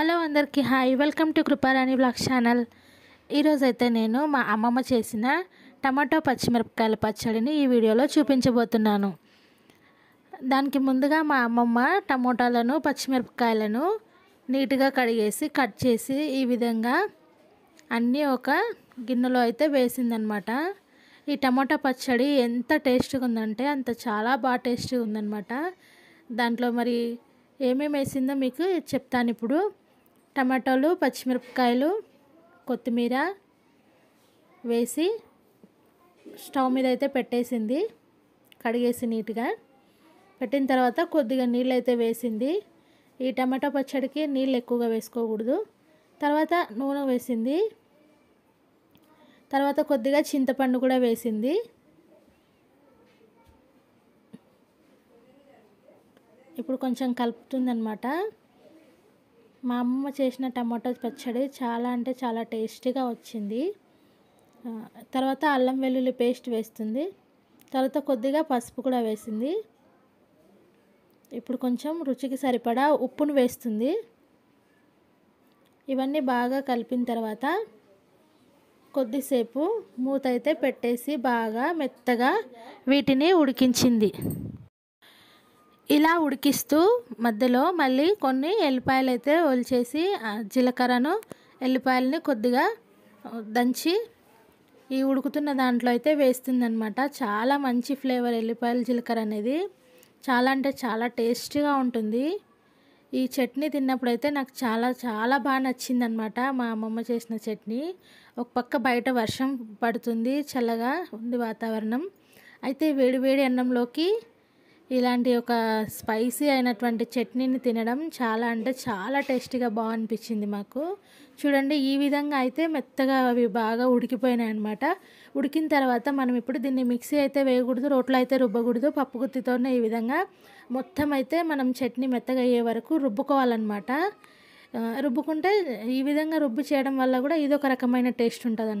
hello అందరికీ hi welcome to Kriparani blog channel ఈరోజైతే నేను మా అమ్మమ్మ చేసిన టమాటో పచ్చిమిరపకాయల పచ్చడిని ఈ వీడియోలో చూపించబోతున్నాను దానికి ముందుగా మా అమ్మమ్మ టమోటాలను పచ్చిమిరపకాయలను నీట్గా కడిగేసి కట్ చేసి ఈ విధంగా అన్నీ ఒక గిన్నెలో అయితే వేసిందనమాట ఈ టమాటా పచ్చడి ఎంత టేస్ట్గా ఉందంటే అంత చాలా బాగా టేస్ట్గా ఉందనమాట దాంట్లో మరి ఏమేమి వేసిందో మీకు చెప్తాను ఇప్పుడు టమాటోలు పచ్చిమిరపకాయలు కొత్తిమీర వేసి స్టవ్ మీద అయితే పెట్టేసింది కడిగేసి నీట్గా పెట్టిన తర్వాత కొద్దిగా నీళ్ళు అయితే వేసింది ఈ టమాటో పచ్చడికి నీళ్ళు ఎక్కువగా వేసుకోకూడదు తర్వాత నూనె వేసింది తర్వాత కొద్దిగా చింతపండు కూడా వేసింది ఇప్పుడు కొంచెం కలుపుతుందనమాట మా అమ్మ చేసిన టమాటో పచ్చడి చాలా అంటే చాలా టేస్టీగా వచ్చింది తర్వాత అల్లం వెల్లుల్లి పేస్ట్ వేస్తుంది తర్వాత కొద్దిగా పసుపు కూడా వేసింది ఇప్పుడు కొంచెం రుచికి సరిపడా ఉప్పును వేస్తుంది ఇవన్నీ బాగా కలిపిన తర్వాత కొద్దిసేపు మూత అయితే పెట్టేసి బాగా మెత్తగా వీటిని ఉడికించింది ఇలా ఉడికిస్తూ మధ్యలో మళ్ళీ కొన్ని ఎల్లిపాయలు అయితే ఒలిచేసి జీలకర్రను ఎల్లిపాయలని కొద్దిగా దంచి ఈ ఉడుకుతున్న దాంట్లో అయితే వేస్తుందనమాట చాలా మంచి ఫ్లేవర్ ఎల్లిపాయల జీలకర్ర అనేది చాలా అంటే చాలా టేస్టీగా ఉంటుంది ఈ చట్నీ తిన్నప్పుడు అయితే నాకు చాలా చాలా బాగా నచ్చిందనమాట మా అమ్మమ్మ చేసిన చట్నీ ఒక పక్క బయట వర్షం పడుతుంది చల్లగా ఉంది వాతావరణం అయితే వేడివేడి అన్నంలోకి ఇలాంటి ఒక స్పైసీ అయినటువంటి చట్నీని తినడం చాలా అంటే చాలా టేస్టీగా బాగనిపించింది అనిపించింది మాకు చూడండి ఈ విధంగా అయితే మెత్తగా అవి బాగా ఉడికిపోయినాయి అనమాట ఉడికిన తర్వాత మనం ఇప్పుడు దీన్ని మిక్సీ అయితే వేయకూడదు రోట్లో అయితే రుబ్బకూడదు పప్పు గుత్తితోనే ఈ విధంగా మొత్తం అయితే మనం చట్నీ మెత్తగా అయ్యే వరకు రుబ్బుకోవాలన్నమాట రుబ్బుకుంటే ఈ విధంగా రుబ్బు చేయడం వల్ల కూడా ఇదొక రకమైన టేస్ట్ ఉంటుంది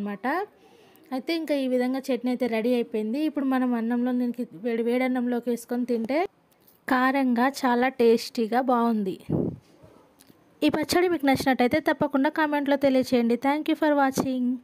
అయితే ఇంకా ఈ విధంగా చట్నీ అయితే రెడీ అయిపోయింది ఇప్పుడు మనం అన్నంలో దీనికి వేడి వేడి అన్నంలోకి వేసుకొని తింటే కారంగా చాలా టేస్టీగా బాగుంది ఈ పచ్చడి మీకు నచ్చినట్టయితే తప్పకుండా కామెంట్లో తెలియచేయండి థ్యాంక్ యూ ఫర్ వాచింగ్